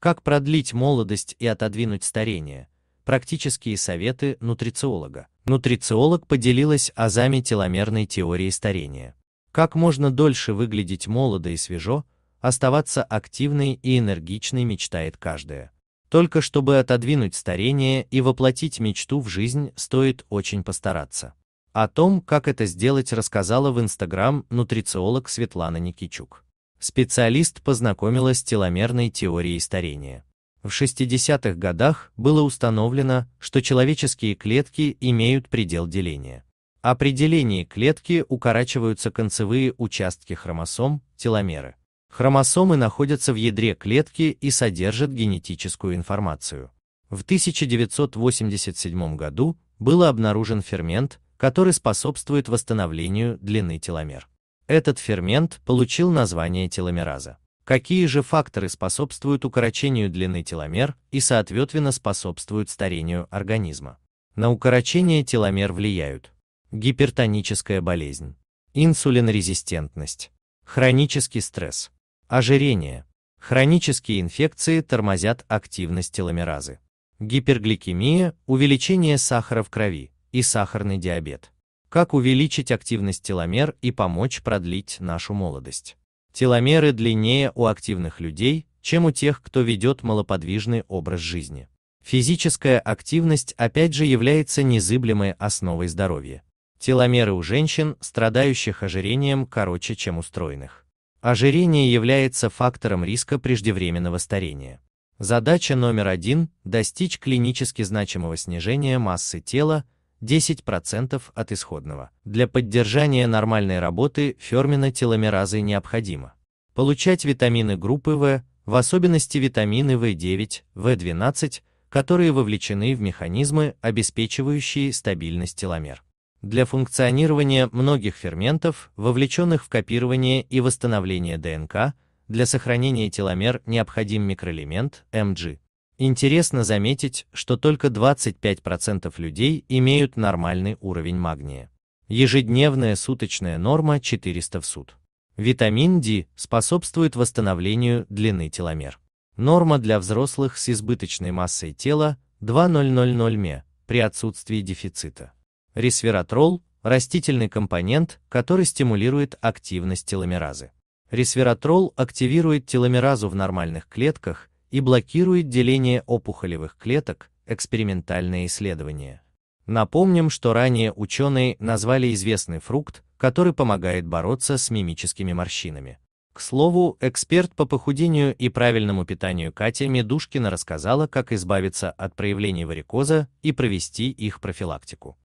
Как продлить молодость и отодвинуть старение? Практические советы нутрициолога. Нутрициолог поделилась азами теломерной теории старения. Как можно дольше выглядеть молодо и свежо, оставаться активной и энергичной мечтает каждая. Только чтобы отодвинуть старение и воплотить мечту в жизнь, стоит очень постараться. О том, как это сделать, рассказала в Инстаграм нутрициолог Светлана Никичук специалист познакомилась с теломерной теорией старения. В 60-х годах было установлено, что человеческие клетки имеют предел деления. О пределении клетки укорачиваются концевые участки хромосом, теломеры. Хромосомы находятся в ядре клетки и содержат генетическую информацию. В 1987 году был обнаружен фермент, который способствует восстановлению длины теломер. Этот фермент получил название теломераза. Какие же факторы способствуют укорочению длины теломер и соответственно способствуют старению организма? На укорочение теломер влияют гипертоническая болезнь, инсулинорезистентность, хронический стресс, ожирение, хронические инфекции тормозят активность теломеразы, гипергликемия, увеличение сахара в крови и сахарный диабет. Как увеличить активность теломер и помочь продлить нашу молодость? Теломеры длиннее у активных людей, чем у тех, кто ведет малоподвижный образ жизни. Физическая активность опять же является незыблемой основой здоровья. Теломеры у женщин, страдающих ожирением, короче, чем у стройных. Ожирение является фактором риска преждевременного старения. Задача номер один – достичь клинически значимого снижения массы тела, 10% от исходного. Для поддержания нормальной работы фермина теломеразы необходимо получать витамины группы В, в особенности витамины В9, В12, которые вовлечены в механизмы, обеспечивающие стабильность теломер. Для функционирования многих ферментов, вовлеченных в копирование и восстановление ДНК, для сохранения теломер необходим микроэлемент МГ. Интересно заметить, что только 25% людей имеют нормальный уровень магния. Ежедневная суточная норма 400 в сут. Витамин D способствует восстановлению длины теломер. Норма для взрослых с избыточной массой тела 2000 ме при отсутствии дефицита. Ресвератрол – растительный компонент, который стимулирует активность теломеразы. Ресвератрол активирует теломеразу в нормальных клетках и блокирует деление опухолевых клеток, экспериментальные исследования. Напомним, что ранее ученые назвали известный фрукт, который помогает бороться с мимическими морщинами. К слову, эксперт по похудению и правильному питанию Катя Медушкина рассказала, как избавиться от проявлений варикоза и провести их профилактику.